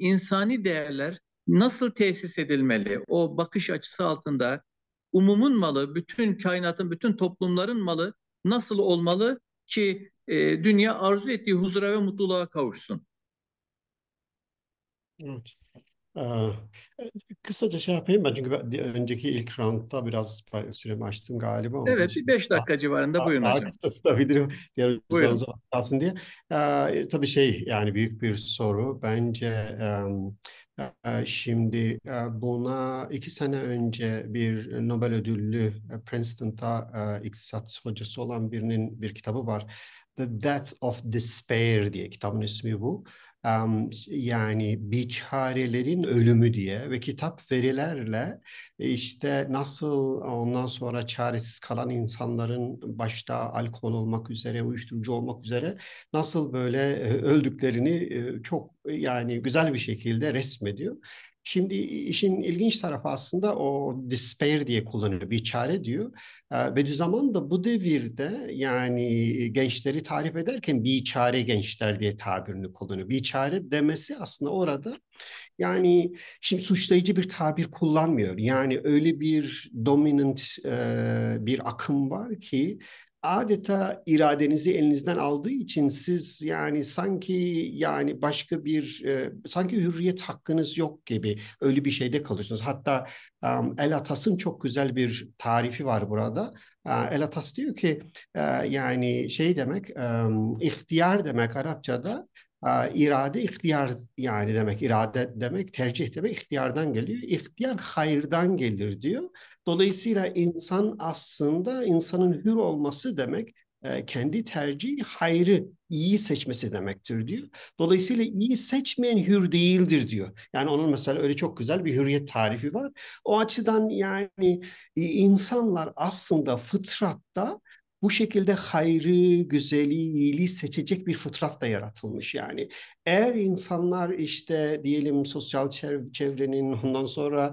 insani değerler nasıl tesis edilmeli? O bakış açısı altında umumun malı, bütün kainatın, bütün toplumların malı nasıl olmalı ki e, dünya arzu ettiği huzura ve mutluluğa kavuşsun? Evet. Ee, e, kısaca şey yapayım ben çünkü ben önceki ilk roundda biraz süremi açtım galiba. evet bir beş dakika civarında daha, buyurun daha hocam. Kısa tutabilirim diğer buyurun. diye. Ee, e, tabii şey yani büyük bir soru. Bence e, şimdi e, buna iki sene önce bir Nobel ödüllü e, Princeton'da e, iktisat hocası olan birinin bir kitabı var. The Death of Despair diye kitabın ismi bu um, yani biçarelerin ölümü diye ve kitap verilerle e, işte nasıl ondan sonra çaresiz kalan insanların başta alkol olmak üzere, uyuşturucu olmak üzere nasıl böyle e, öldüklerini e, çok yani güzel bir şekilde resmediyor. Şimdi işin ilginç tarafı aslında o despair diye kullanıyor, bir çare diyor. ve ee, zaman da bu devirde yani e, gençleri tarif ederken bir çare gençler diye tabirini kullanıyor. Bir çare demesi aslında orada yani şimdi suçlayıcı bir tabir kullanmıyor. Yani öyle bir dominant e, bir akım var ki adeta iradenizi elinizden aldığı için siz yani sanki yani başka bir e, sanki hürriyet hakkınız yok gibi öyle bir şeyde kalıyorsunuz. Hatta um, El Atas'ın çok güzel bir tarifi var burada. Uh, El Atas diyor ki uh, yani şey demek um, ihtiyar demek Arapçada ee, irade ihtiyar yani demek irade demek tercih demek ihtiyardan geliyor. İhtiyar hayırdan gelir diyor. Dolayısıyla insan aslında insanın hür olması demek e, kendi tercihi hayrı iyi seçmesi demektir diyor. Dolayısıyla iyi seçmeyen hür değildir diyor. Yani onun mesela öyle çok güzel bir hürriyet tarifi var. O açıdan yani e, insanlar aslında fıtratta bu şekilde hayrı, güzeli, iyiliği seçecek bir fıtrat da yaratılmış yani. Eğer insanlar işte diyelim sosyal çevrenin ondan sonra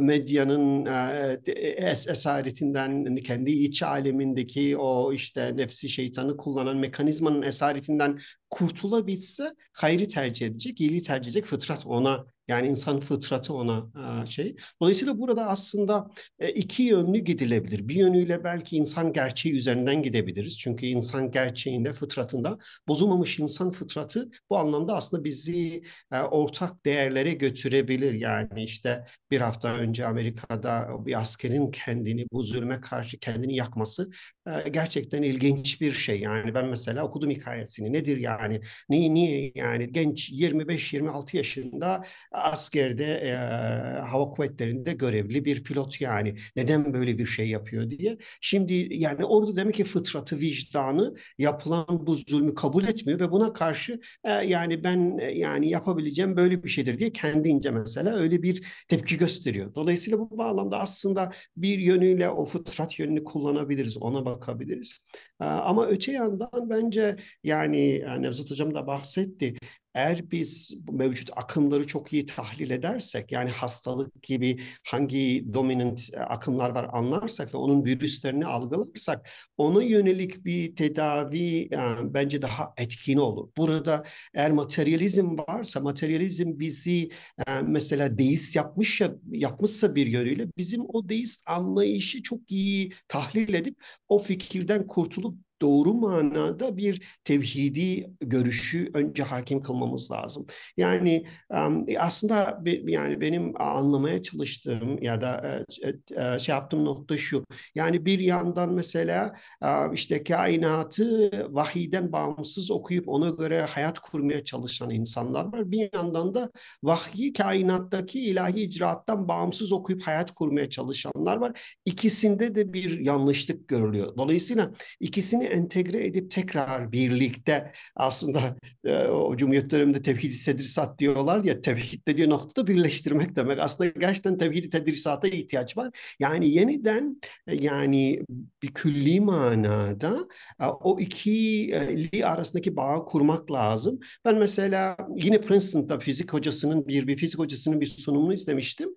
medyanın e, e, es esaretinden kendi iç alemindeki o işte nefsi şeytanı kullanan mekanizmanın esaretinden kurtulabilse hayrı tercih edecek, iyiliği tercih edecek fıtrat ona yani insan fıtratı ona şey. Dolayısıyla burada aslında iki yönlü gidilebilir. Bir yönüyle belki insan gerçeği üzerinden gidebiliriz. Çünkü insan gerçeğinde, fıtratında bozulmamış insan fıtratı bu anlamda aslında bizi ortak değerlere götürebilir. Yani işte bir hafta önce Amerika'da bir askerin kendini bu zulme karşı kendini yakması gerçekten ilginç bir şey. Yani ben mesela okudum hikayesini. Nedir yani? Niye, niye yani genç 25-26 yaşında askerde e, hava kuvvetlerinde görevli bir pilot yani. Neden böyle bir şey yapıyor diye. Şimdi yani orada demek ki fıtratı, vicdanı yapılan bu zulmü kabul etmiyor ve buna karşı e, yani ben e, yani yapabileceğim böyle bir şeydir diye kendince mesela öyle bir tepki gösteriyor. Dolayısıyla bu bağlamda aslında bir yönüyle o fıtrat yönünü kullanabiliriz. Ona bak bakabiliriz. Ama öte yandan bence yani e, Nevzat Hocam da bahsetti eğer biz mevcut akımları çok iyi tahlil edersek yani hastalık gibi hangi dominant e, akımlar var anlarsak ve onun virüslerini algılarsak ona yönelik bir tedavi yani e, bence daha etkin olur. Burada eğer materyalizm varsa materyalizm bizi yani e, mesela deist yapmış ya, yapmışsa bir yönüyle bizim o deist anlayışı çok iyi tahlil edip o fikirden kurtulup doğru manada bir tevhidi görüşü önce hakim kılmamız lazım. Yani aslında yani benim anlamaya çalıştığım ya da e, e, e, şey yaptığım nokta şu. Yani bir yandan mesela işte kainatı vahiden bağımsız okuyup ona göre hayat kurmaya çalışan insanlar var. Bir yandan da vahyi kainattaki ilahi icraattan bağımsız okuyup hayat kurmaya çalışanlar var. İkisinde de bir yanlışlık görülüyor. Dolayısıyla ikisini entegre edip tekrar birlikte aslında e, o Cumhuriyet döneminde tevhid-i tedrisat diyorlar ya tevhid dediği noktada birleştirmek demek. Aslında gerçekten tevhid-i tedrisata ihtiyaç var. Yani yeniden e, yani bir külli manada e, o ikili arasındaki bağı kurmak lazım. Ben mesela yine Princeton'da fizik hocasının bir, bir fizik hocasının bir sunumunu istemiştim.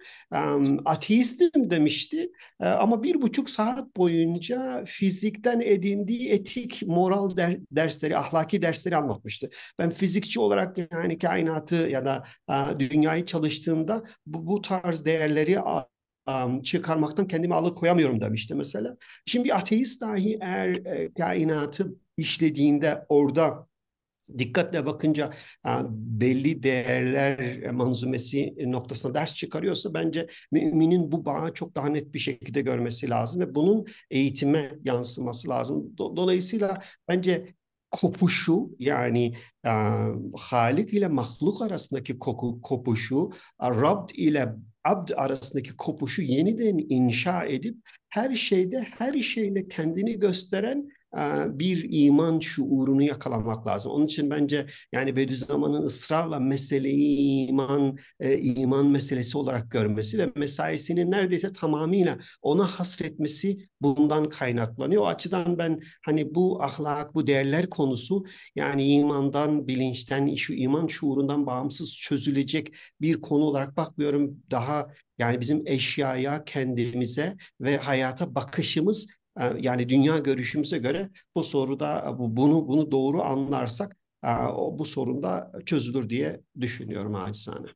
Ateistim demişti e, ama bir buçuk saat boyunca fizikten edindiği et etik, moral der, dersleri, ahlaki dersleri anlatmıştı. Ben fizikçi olarak yani kainatı ya da a, dünyayı çalıştığımda bu, bu tarz değerleri a, a, çıkarmaktan kendimi alıkoyamıyorum demişti mesela. Şimdi ateist dahi eğer e, kainatı işlediğinde orada dikkatle bakınca e, belli değerler manzumesi noktasına ders çıkarıyorsa bence müminin bu bağı çok daha net bir şekilde görmesi lazım ve bunun eğitime yansıması lazım. Dolayısıyla bence kopuşu yani e, Halik ile mahluk arasındaki koku, kopuşu, e, Rab ile abd arasındaki kopuşu yeniden inşa edip her şeyde her şeyle kendini gösteren bir iman şuurunu yakalamak lazım. Onun için bence yani Bediüzzaman'ın ısrarla meseleyi iman e, iman meselesi olarak görmesi ve mesaisini neredeyse tamamıyla ona hasretmesi bundan kaynaklanıyor. O açıdan ben hani bu ahlak, bu değerler konusu yani imandan, bilinçten, şu iman şuurundan bağımsız çözülecek bir konu olarak bakmıyorum. Daha yani bizim eşyaya, kendimize ve hayata bakışımız ee, yani dünya görüşümüze göre bu soruda bunu bunu doğru anlarsak bu sorun da çözülür diye düşünüyorum acizane.